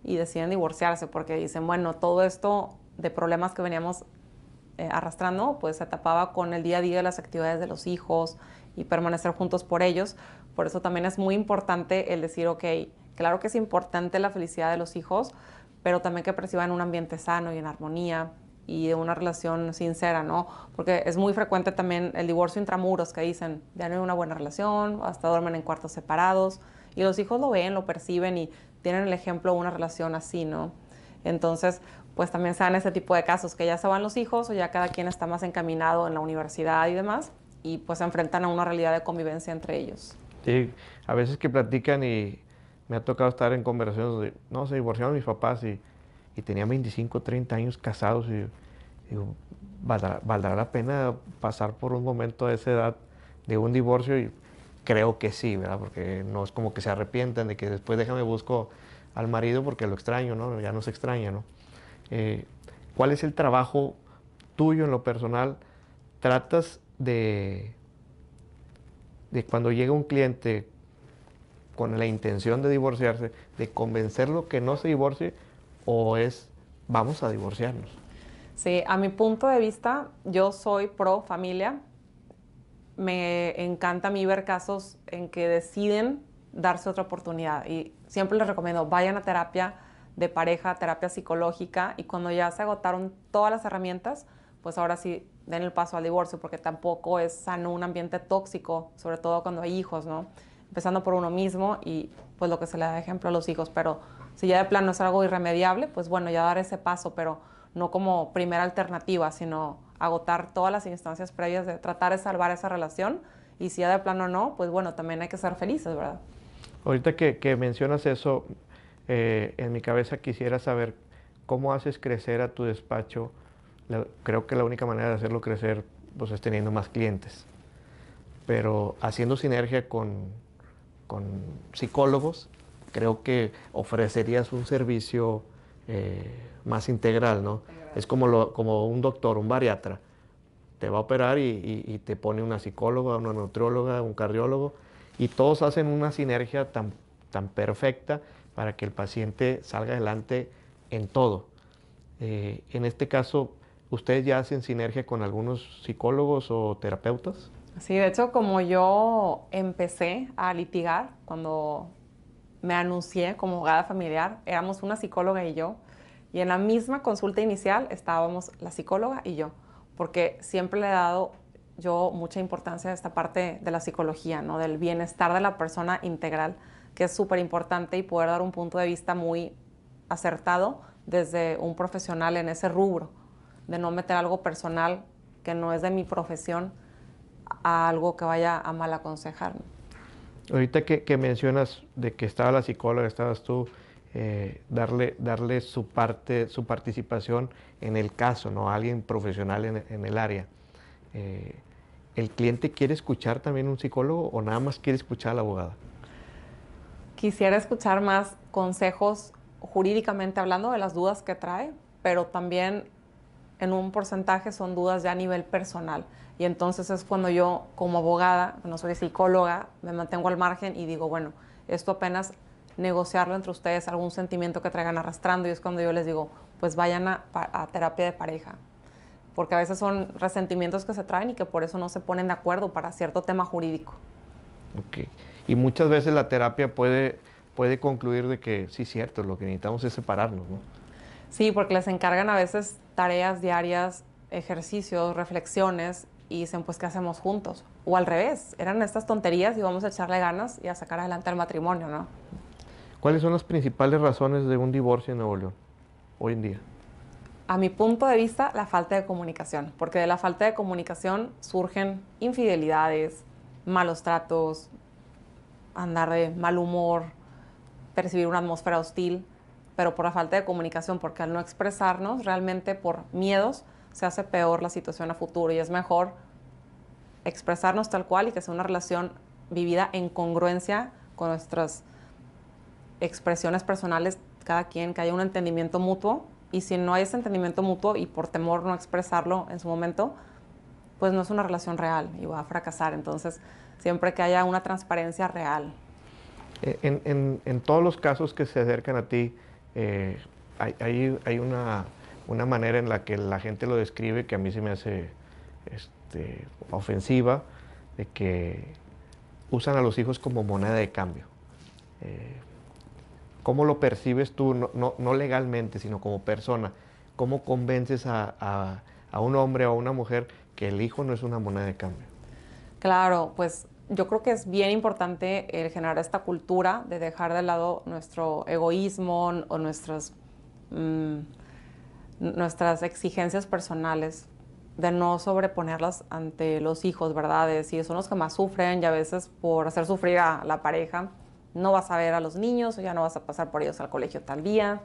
y deciden divorciarse porque dicen, bueno, todo esto de problemas que veníamos eh, arrastrando, pues se tapaba con el día a día de las actividades de los hijos y permanecer juntos por ellos, por eso también es muy importante el decir, ok, claro que es importante la felicidad de los hijos, pero también que perciban un ambiente sano y en armonía y de una relación sincera, ¿no? Porque es muy frecuente también el divorcio intramuros que dicen, ya no hay una buena relación, hasta duermen en cuartos separados, y los hijos lo ven, lo perciben y tienen el ejemplo de una relación así, ¿no? Entonces, pues también se dan ese tipo de casos, que ya se van los hijos o ya cada quien está más encaminado en la universidad y demás, y pues se enfrentan a una realidad de convivencia entre ellos a veces que platican y me ha tocado estar en conversaciones de, no, se divorciaron mis papás y, y tenían 25, 30 años casados y digo, ¿valdrá, la pena pasar por un momento a esa edad de un divorcio? Y creo que sí, ¿verdad? Porque no es como que se arrepientan de que después déjame busco al marido porque lo extraño, ¿no? Ya no se extraña, ¿no? Eh, ¿Cuál es el trabajo tuyo en lo personal? ¿Tratas de de cuando llega un cliente con la intención de divorciarse, de convencerlo que no se divorcie o es vamos a divorciarnos? Sí, a mi punto de vista, yo soy pro familia. Me encanta a mí ver casos en que deciden darse otra oportunidad y siempre les recomiendo, vayan a terapia de pareja, terapia psicológica y cuando ya se agotaron todas las herramientas, pues ahora sí den el paso al divorcio porque tampoco es sano un ambiente tóxico, sobre todo cuando hay hijos, ¿no? Empezando por uno mismo y pues lo que se le da ejemplo a los hijos, pero si ya de plano es algo irremediable, pues bueno, ya dar ese paso, pero no como primera alternativa, sino agotar todas las instancias previas de tratar de salvar esa relación y si ya de plano no, pues bueno, también hay que ser felices, ¿verdad? Ahorita que, mencionas eso, eh, en mi cabeza quisiera saber cómo haces crecer a tu despacho creo que la única manera de hacerlo crecer pues, es teniendo más clientes. Pero haciendo sinergia con, con psicólogos, creo que ofrecerías un servicio eh, más integral, ¿no? Es como, lo, como un doctor, un bariatra. Te va a operar y, te pone una psicóloga, una nutrióloga, un cardiólogo, y todos hacen una sinergia tan, tan perfecta para que el paciente salga adelante en todo. Eh, en este caso, ¿Ustedes ya hacen sinergia con algunos psicólogos o terapeutas? Sí, de hecho, como yo empecé a litigar cuando me anuncié como abogada familiar, éramos una psicóloga y yo, y en la misma consulta inicial estábamos la psicóloga y yo, porque siempre le he dado yo mucha importancia a esta parte de la psicología, ¿no? del bienestar de la persona integral, que es súper importante y poder dar un punto de vista muy acertado desde un profesional en ese rubro de no meter algo personal que no es de mi profesión a algo que vaya a mal aconsejarme. Ahorita que, mencionas de que estaba la psicóloga, estabas tú, eh, darle, darle su parte, su participación en el caso, ¿no? alguien profesional en, el área. Eh, ¿El cliente quiere escuchar también un psicólogo o nada más quiere escuchar a la abogada? Quisiera escuchar más consejos jurídicamente hablando de las dudas que trae, pero también en un porcentaje son dudas ya a nivel personal. Y entonces es cuando yo, como abogada, no soy psicóloga, me mantengo al margen y digo, bueno, esto apenas negociarlo entre ustedes, algún sentimiento que traigan arrastrando. Y es cuando yo les digo, pues vayan a, terapia de pareja. Porque a veces son resentimientos que se traen y que por eso no se ponen de acuerdo para cierto tema jurídico. Ok. Y muchas veces la terapia puede, puede concluir de que sí, cierto, lo que necesitamos es separarnos, ¿no? Sí, porque les encargan a veces tareas diarias, ejercicios, reflexiones y dicen, pues, ¿qué hacemos juntos? O al revés, eran estas tonterías y vamos a echarle ganas y a sacar adelante el matrimonio, ¿no? ¿Cuáles son las principales razones de un divorcio en Nuevo León hoy en día? A mi punto de vista, la falta de comunicación, porque de la falta de comunicación surgen infidelidades, malos tratos, andar de mal humor, percibir una atmósfera hostil pero por la falta de comunicación, porque al no expresarnos realmente por miedos se hace peor la situación a futuro y es mejor expresarnos tal cual y que sea una relación vivida en congruencia con nuestras expresiones personales, cada quien, que haya un entendimiento mutuo y si no hay ese entendimiento mutuo y por temor no expresarlo en su momento, pues no es una relación real y va a fracasar. Entonces, siempre que haya una transparencia real. En, en, en todos los casos que se acercan a ti, eh, hay, hay una, manera en la que la gente lo describe que a mí se me hace este, ofensiva, de que usan a los hijos como moneda de cambio. Eh, ¿Cómo lo percibes tú, no, legalmente, sino como persona? ¿Cómo convences a, a un hombre o a una mujer que el hijo no es una moneda de cambio? Claro, pues yo creo que es bien importante generar esta cultura de dejar de lado nuestro egoísmo o nuestras, mm, nuestras exigencias personales, de no sobreponerlas ante los hijos, ¿verdad? si son los que más sufren y a veces por hacer sufrir a la pareja, no vas a ver a los niños o ya no vas a pasar por ellos al colegio tal día.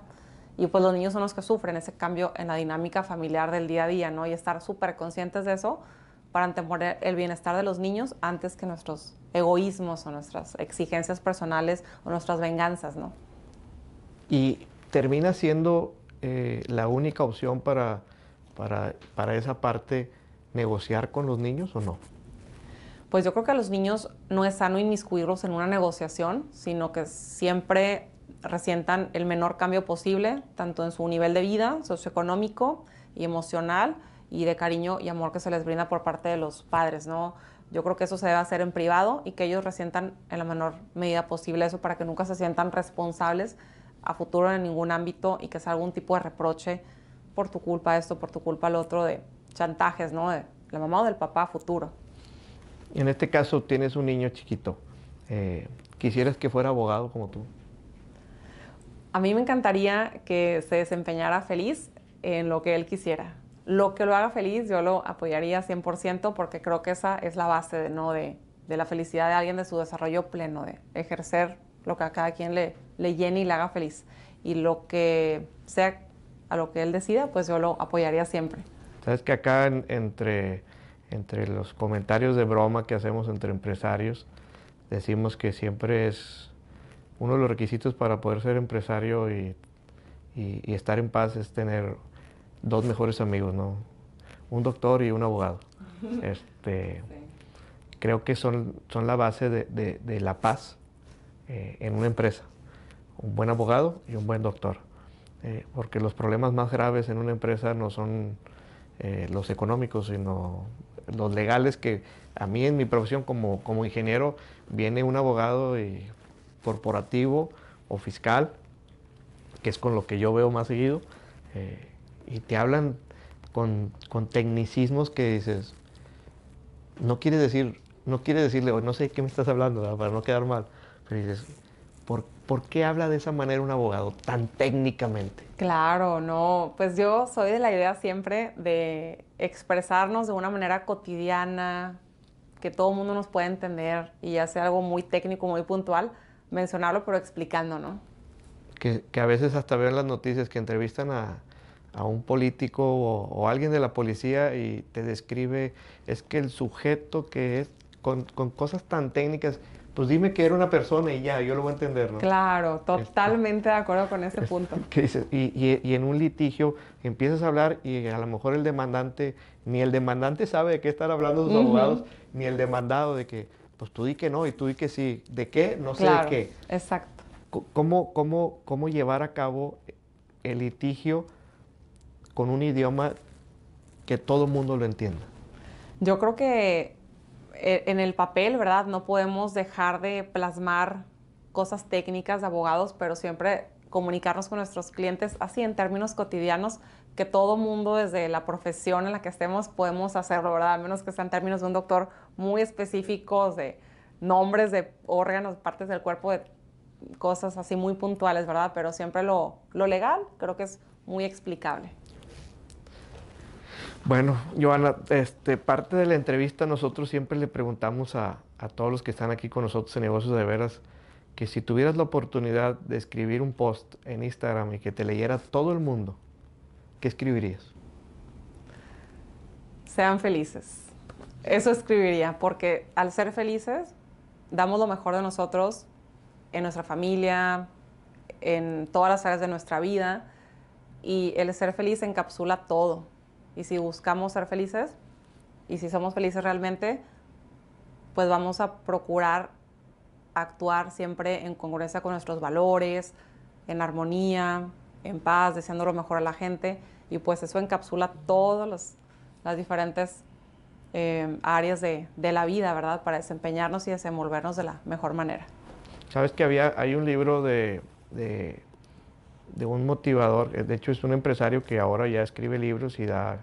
Y pues los niños son los que sufren ese cambio en la dinámica familiar del día a día, ¿no? Y estar súper conscientes de eso para anteponer el bienestar de los niños antes que nuestros egoísmos o nuestras exigencias personales o nuestras venganzas, ¿no? Y termina siendo eh, la única opción para, para, para esa parte negociar con los niños o no? Pues yo creo que a los niños no es sano inmiscuirlos en una negociación, sino que siempre resientan el menor cambio posible, tanto en su nivel de vida, socioeconómico y emocional, y de cariño y amor que se les brinda por parte de los padres, ¿no? Yo creo que eso se debe hacer en privado y que ellos resientan en la menor medida posible eso para que nunca se sientan responsables a futuro en ningún ámbito y que sea algún tipo de reproche por tu culpa esto, por tu culpa lo otro, de chantajes, ¿no? De la mamá o del papá a futuro. En este caso tienes un niño chiquito. Eh, ¿Quisieras que fuera abogado como tú? A mí me encantaría que se desempeñara feliz en lo que él quisiera lo que lo haga feliz, yo lo apoyaría 100% porque creo que esa es la base de, ¿no? de, de la felicidad de alguien, de su desarrollo pleno, de ejercer lo que a cada quien le, le llene y le haga feliz. Y lo que sea a lo que él decida, pues yo lo apoyaría siempre. Sabes que acá entre, entre los comentarios de broma que hacemos entre empresarios, decimos que siempre es uno de los requisitos para poder ser empresario y, y estar en paz es tener dos mejores amigos, ¿no? Un doctor y un abogado. Este, Creo que son, son la base de, la paz eh, en una empresa. Un buen abogado y un buen doctor. Eh, porque los problemas más graves en una empresa no son eh, los económicos, sino los legales que a mí en mi profesión como, ingeniero viene un abogado corporativo o fiscal, que es con lo que yo veo más seguido y te hablan con, con, tecnicismos que dices, no quiere decir, no quiere decirle, oh, no sé qué me estás hablando, para no quedar mal, pero dices, ¿por, ¿por, qué habla de esa manera un abogado tan técnicamente? Claro, no, pues yo soy de la idea siempre de expresarnos de una manera cotidiana, que todo el mundo nos pueda entender y ya sea algo muy técnico, muy puntual, mencionarlo pero explicando, ¿no? Que, que a veces hasta veo en las noticias que entrevistan a, a un político o, alguien de la policía y te describe, es que el sujeto que es, con, cosas tan técnicas, pues dime que era una persona y ya, yo lo voy a entender, ¿no? Claro, totalmente de acuerdo con ese punto. ¿Qué dices? Y, y, en un litigio empiezas a hablar y a lo mejor el demandante, ni el demandante sabe de qué están hablando sus abogados, ni el demandado de que, pues tú di que no y tú di que sí, de qué, no sé de qué. Exacto. ¿Cómo, cómo, cómo llevar a cabo el litigio? con un idioma que todo mundo lo entienda. Yo creo que eh, en el papel, ¿verdad? No podemos dejar de plasmar cosas técnicas de abogados, pero siempre comunicarnos con nuestros clientes así en términos cotidianos que todo mundo desde la profesión en la que estemos podemos hacerlo, ¿verdad? A menos que en términos de un doctor muy específicos de nombres de órganos, partes del cuerpo, de cosas así muy puntuales, ¿verdad? Pero siempre lo legal creo que es muy explicable. Bueno, Joana, este, parte de la entrevista nosotros siempre le preguntamos a, a todos los que están aquí con nosotros en Negocios de Veras que si tuvieras la oportunidad de escribir un post en Instagram y que te leyera todo el mundo, ¿qué escribirías? Sean felices. Eso escribiría, porque al ser felices, damos lo mejor de nosotros en nuestra familia, en todas las áreas de nuestra vida, y el ser feliz encapsula todo y si buscamos ser felices y si somos felices realmente, pues vamos a procurar actuar siempre en congruencia con nuestros valores, en armonía, en paz, deseando lo mejor a la gente. Y pues eso encapsula todas las diferentes eh, áreas de, de, la vida, ¿verdad? Para desempeñarnos y desenvolvernos de la mejor manera. Sabes que había, hay un libro de de un motivador, eh, de hecho es un empresario que ahora ya escribe libros y da,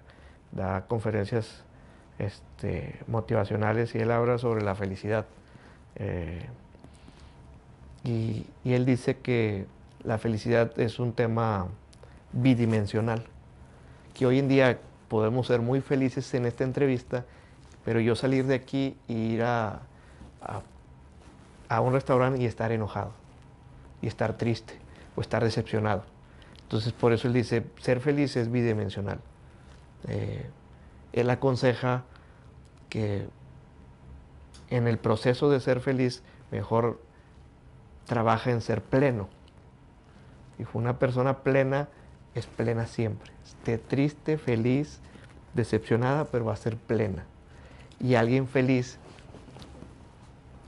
da conferencias este, motivacionales y él habla sobre la felicidad. Eh, y, él dice que la felicidad es un tema bidimensional, que hoy en día podemos ser muy felices en esta entrevista, pero yo salir de aquí e ir a un restaurante y estar enojado y estar triste estar decepcionado. Entonces por eso él dice, ser feliz es bidimensional. Eh, él aconseja que en el proceso de ser feliz mejor trabaja en ser pleno. Dijo, una persona plena es plena siempre. Esté triste, feliz, decepcionada, pero va a ser plena. Y alguien feliz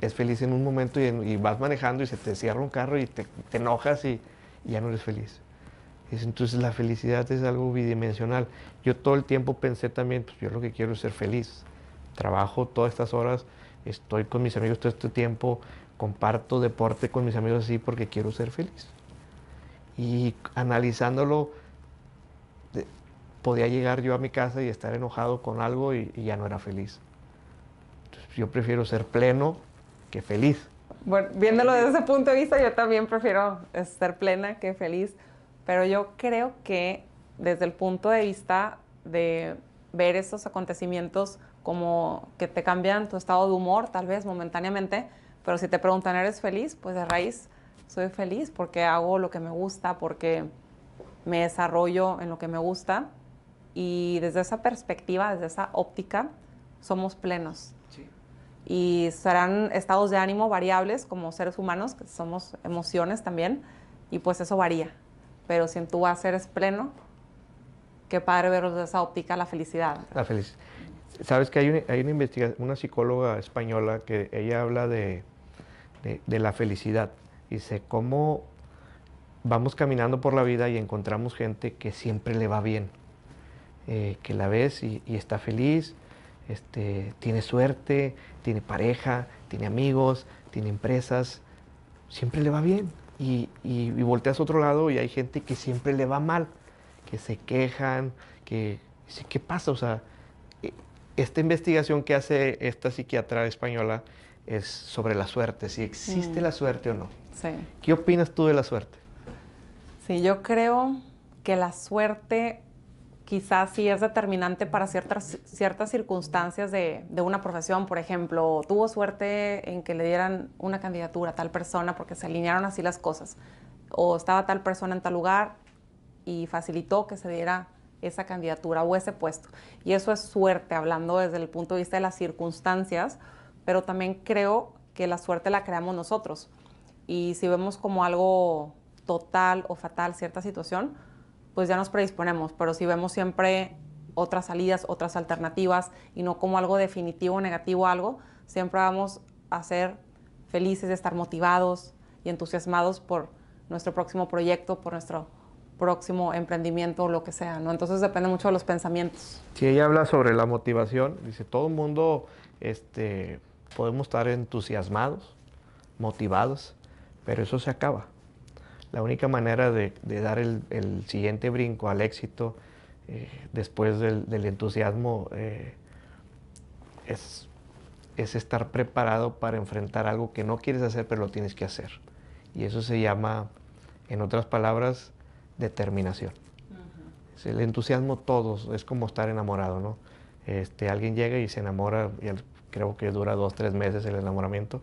es feliz en un momento y, vas manejando y se te cierra un carro y te enojas y ya no eres feliz. Entonces la felicidad es algo bidimensional. Yo todo el tiempo pensé también, pues yo lo que quiero es ser feliz. Trabajo todas estas horas, estoy con mis amigos todo este tiempo, comparto deporte con mis amigos así porque quiero ser feliz. Y analizándolo, podía llegar yo a mi casa y estar enojado con algo y, ya no era feliz. yo prefiero ser pleno que feliz. Bueno, viéndolo desde ese punto de vista, yo también prefiero estar plena que feliz, pero yo creo que desde el punto de vista de ver esos acontecimientos como que te cambian tu estado de humor, tal vez momentáneamente, pero si te preguntan, ¿eres feliz? Pues de raíz soy feliz porque hago lo que me gusta, porque me desarrollo en lo que me gusta y desde esa perspectiva, desde esa óptica, somos plenos y serán estados de ánimo variables como seres humanos, que somos emociones también, y pues eso varía. Pero si en tu a eres pleno, qué padre ver desde esa óptica la felicidad. La felicidad. Sabes que hay, hay una, una psicóloga española que ella habla de, de, la felicidad. Dice, ¿cómo vamos caminando por la vida y encontramos gente que siempre le va bien? Eh, que la ves y, y, está feliz este, tiene suerte, tiene pareja, tiene amigos, tiene empresas, siempre le va bien. Y, y, volteas a otro lado y hay gente que siempre le va mal, que se quejan, que dice, ¿qué pasa? O sea, e, esta investigación que hace esta psiquiatra española es sobre la suerte, si existe mm. la suerte o no. Sí. ¿Qué opinas tú de la suerte? Sí, yo creo que la suerte quizás sí es determinante para ciertas, ciertas circunstancias de, de, una profesión. Por ejemplo, tuvo suerte en que le dieran una candidatura a tal persona porque se alinearon así las cosas. O estaba tal persona en tal lugar y facilitó que se diera esa candidatura o ese puesto. Y eso es suerte, hablando desde el punto de vista de las circunstancias, pero también creo que la suerte la creamos nosotros. Y si vemos como algo total o fatal cierta situación, pues ya nos predisponemos, pero si vemos siempre otras salidas, otras alternativas y no como algo definitivo, negativo, algo, siempre vamos a ser felices de estar motivados y entusiasmados por nuestro próximo proyecto, por nuestro próximo emprendimiento o lo que sea, ¿no? Entonces depende mucho de los pensamientos. Si ella habla sobre la motivación, dice, todo el mundo este, podemos estar entusiasmados, motivados, pero eso se acaba la única manera de, dar el, siguiente brinco al éxito eh, después del, entusiasmo eh, es, estar preparado para enfrentar algo que no quieres hacer pero lo tienes que hacer. Y eso se llama, en otras palabras, determinación. El entusiasmo todos, es como estar enamorado, ¿no? Este, alguien llega y se enamora, y creo que dura dos, tres meses el enamoramiento,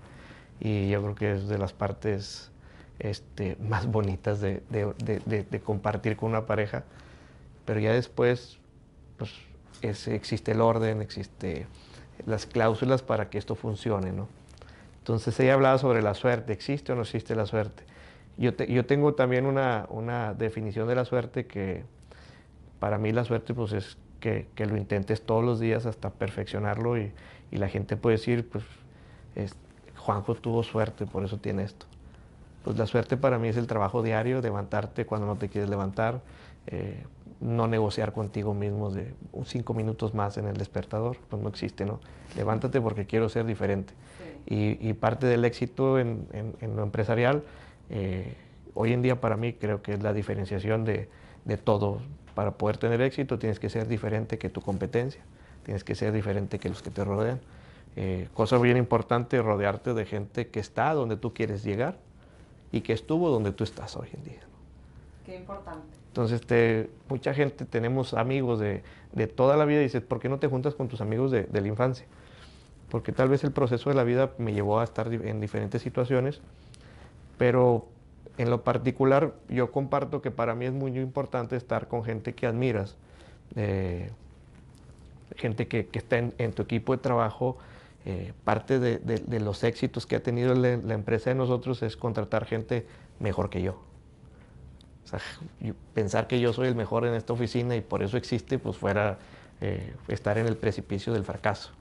y yo creo que es de las partes este, más bonitas de, compartir con una pareja, pero ya después pues, existe el orden, existe las cláusulas para que esto funcione, ¿no? Entonces ella hablaba sobre la suerte, ¿existe o no existe la suerte? Yo, yo tengo también una, definición de la suerte que para mí la suerte pues es que, lo intentes todos los días hasta perfeccionarlo y, la gente puede decir, pues Juanjo tuvo suerte, por eso tiene esto pues la suerte para mí es el trabajo diario, levantarte cuando no te quieres levantar, eh, no negociar contigo mismo de cinco minutos más en el despertador, pues no existe, ¿no? Levántate porque quiero ser diferente. Y, parte del éxito en, lo empresarial, eh, hoy en día para mí creo que es la diferenciación de, todo. Para poder tener éxito tienes que ser diferente que tu competencia, tienes que ser diferente que los que te rodean. Eh, cosa bien importante, rodearte de gente que está donde tú quieres llegar y que estuvo donde tú estás hoy en día. Qué importante. Entonces, mucha gente, tenemos amigos de, de, toda la vida y dices, ¿por qué no te juntas con tus amigos de, de, la infancia? Porque tal vez el proceso de la vida me llevó a estar en diferentes situaciones, pero en lo particular yo comparto que para mí es muy importante estar con gente que admiras, eh, gente que, que está en, tu equipo de trabajo, eh, parte de, los éxitos que ha tenido la, empresa de nosotros es contratar gente mejor que yo. pensar que yo soy el mejor en esta oficina y por eso existe, pues fuera eh, estar en el precipicio del fracaso.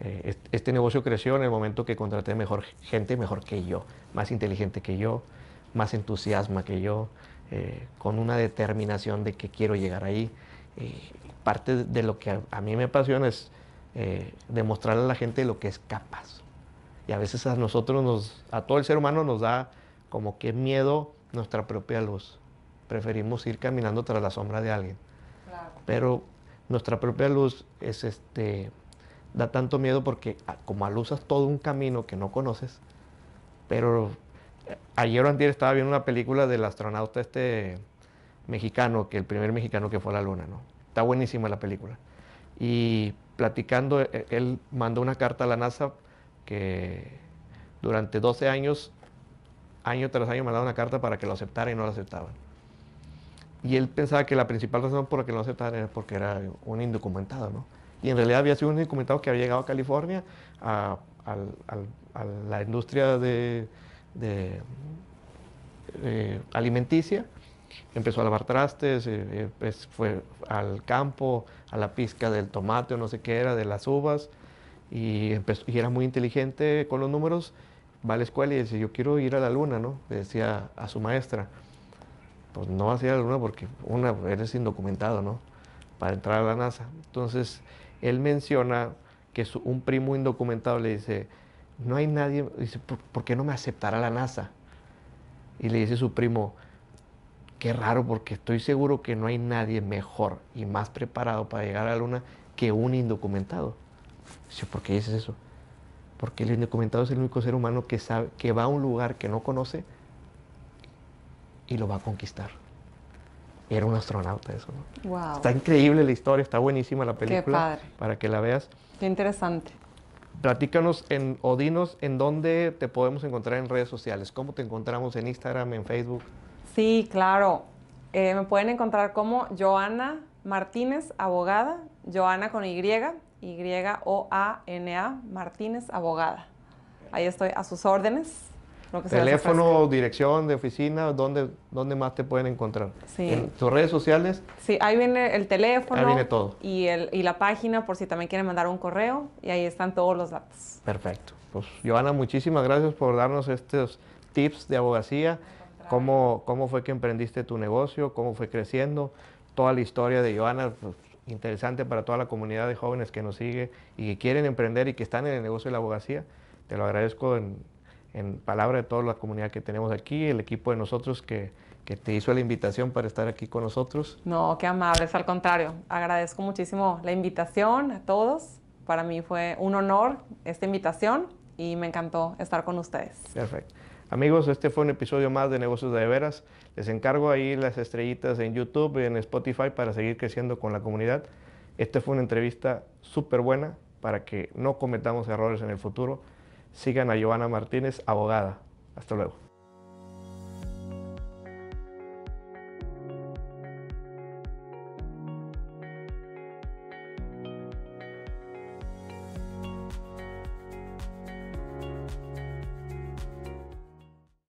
Eh, este negocio creció en el momento que contraté mejor gente, mejor que yo, más inteligente que yo, más entusiasma que yo, con una determinación de que quiero llegar ahí. parte de, lo que a mí me apasiona es eh, demostrarle a la gente lo que es capaz. Y a veces a nosotros, nos, a todo el ser humano nos da como que miedo nuestra propia luz. Preferimos ir caminando tras la sombra de alguien. Pero nuestra propia luz es este, da tanto miedo porque ah, como alusas todo un camino que no conoces, pero eh, ayer o antier estaba viendo una película del astronauta este mexicano, que el primer mexicano que fue a la luna, ¿no? Está buenísima la película. Y platicando, e, e, él mandó una carta a la NASA que durante 12 años, año tras año, mandaba una carta para que lo aceptara y no lo aceptaban. Y él pensaba que la principal razón por la que no lo aceptaban era porque era un indocumentado, ¿no? Y en realidad había sido un indocumentado que había llegado a California, a, la industria de, alimenticia, empezó a lavar trastes, eh, eh, pues, fue al campo, a la pizca del tomate o no sé qué era, de las uvas, y, empezó, era muy inteligente con los números, va a la escuela y dice, yo quiero ir a la luna, ¿no? Le decía a su maestra, pues no vas a ir a la luna porque, una, eres indocumentado, ¿no? Para entrar a la NASA. Entonces, él menciona que su, un primo indocumentado le dice, no hay nadie, dice, ¿por qué no me aceptará la NASA? Y le dice su primo, Qué raro, porque estoy seguro que no hay nadie mejor y más preparado para llegar a la luna que un indocumentado. Yo, ¿Por qué dices eso? Porque el indocumentado es el único ser humano que sabe que va a un lugar que no conoce y lo va a conquistar. Era un astronauta eso. ¿no? Wow. Está increíble la historia, está buenísima la película. Qué padre. Para que la veas. Qué interesante. Platícanos en, o dinos en dónde te podemos encontrar en redes sociales. ¿Cómo te encontramos en Instagram, en Facebook? Sí, claro. Eh, me pueden encontrar como Joana Martínez, abogada. Joana con Y, Y-O-A-N-A, Martínez, abogada. Ahí estoy a sus órdenes. Teléfono, dirección de oficina, ¿dónde, ¿dónde más te pueden encontrar? Sí. ¿En tus redes sociales? Sí, ahí viene el teléfono. Ahí viene todo. Y, el, y la página por si también quieren mandar un correo y ahí están todos los datos. Perfecto. Pues, Joana, muchísimas gracias por darnos estos tips de abogacía cómo, cómo fue que emprendiste tu negocio, cómo fue creciendo, toda la historia de Joana, pues, interesante para toda la comunidad de jóvenes que nos sigue y que quieren emprender y que están en el negocio de la abogacía. Te lo agradezco en, en palabra de toda la comunidad que tenemos aquí, el equipo de nosotros que, que te hizo la invitación para estar aquí con nosotros. No, qué amables, al contrario, agradezco muchísimo la invitación a todos. Para mí fue un honor esta invitación y me encantó estar con ustedes. Perfecto. Amigos, este fue un episodio más de Negocios de Veras. Les encargo ahí las estrellitas en YouTube y en Spotify para seguir creciendo con la comunidad. Esta fue una entrevista súper buena para que no cometamos errores en el futuro. Sigan a Giovanna Martínez, abogada. Hasta luego.